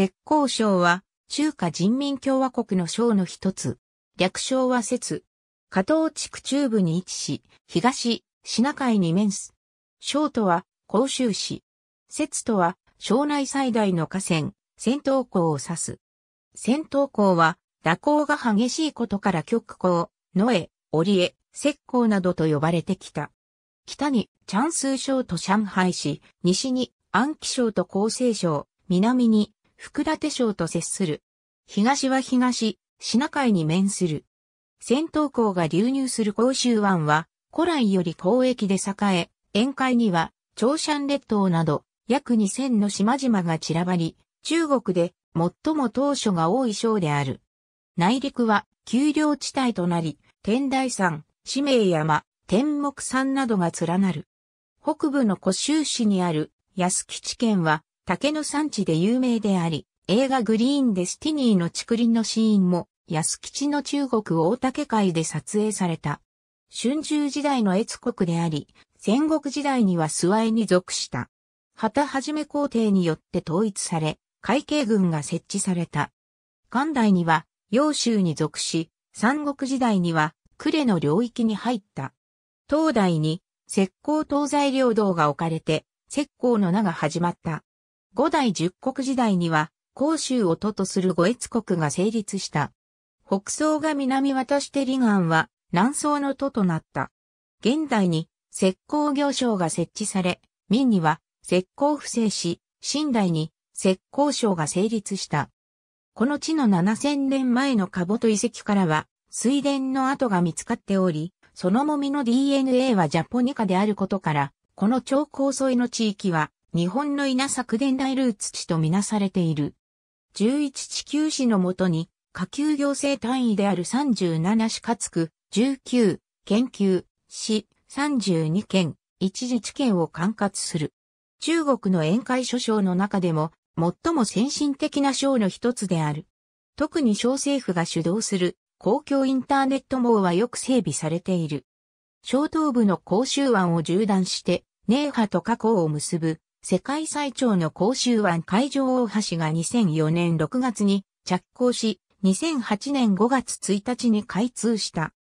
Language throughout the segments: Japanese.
浙江省は中華人民共和国の省の一つ。略称は摂。加東地区中部に位置し、東、シナ海に面す。省とは、広州市。摂とは、省内最大の河川、戦闘港を指す。戦闘港は、蛇行が激しいことから極港、野江、織江、石港などと呼ばれてきた。北に、チャンス省と上海市、西に、安徽省と厚生省、南に、福立省と接する。東は東、シナ海に面する。戦闘港が流入する甲州湾は、古来より交易で栄え、沿海には、長山列島など、約2000の島々が散らばり、中国で最も当初が多い省である。内陸は、丘陵地帯となり、天台山、四名山、天目山などが連なる。北部の古州市にある安吉県は竹の産地で有名であり、映画グリーンデスティニーの竹林のシーンも、安吉の中国大竹会で撮影された。春秋時代の越国であり、戦国時代には諏訪江に属した。旗はじめ皇帝によって統一され、海警軍が設置された。元代には、揚州に属し、三国時代には、呉の領域に入った。東大に、石膏東西領土が置かれて、石膏の名が始まった。五代十国時代には、甲州を都とする五越国が成立した。北宋が南渡して離岸は南宋の都となった。現代に石膏行商が設置され、明には石膏不正し、新代に石膏省が成立した。この地の7000年前のカボト遺跡からは水田の跡が見つかっており、そのもみの DNA はジャポニカであることから、この超高層の地域は日本の稲作伝大ルーツ地とみなされている。11地球市のもとに、下級行政単位である37市かつく、19、研究、市、32県、一自治県を管轄する。中国の宴会諸省の中でも、最も先進的な省の一つである。特に省政府が主導する公共インターネット網はよく整備されている。小東部の甲州湾を縦断して、寧波と河口を結ぶ世界最長の甲州湾海上大橋が2004年6月に着工し、2008年5月1日に開通した。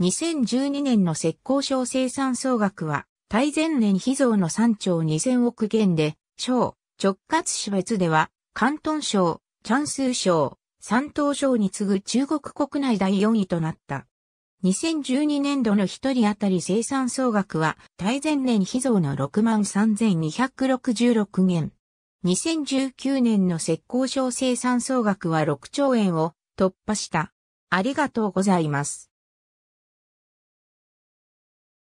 2012年の石膏省生産総額は、大前年秘蔵の3兆2000億元で、省、直轄市別では、関東省、チャンス省、山東省に次ぐ中国国内第4位となった。2012年度の1人当たり生産総額は、対前年比増の63,266元。2019年の石膏省生産総額は6兆円を突破した。ありがとうございます。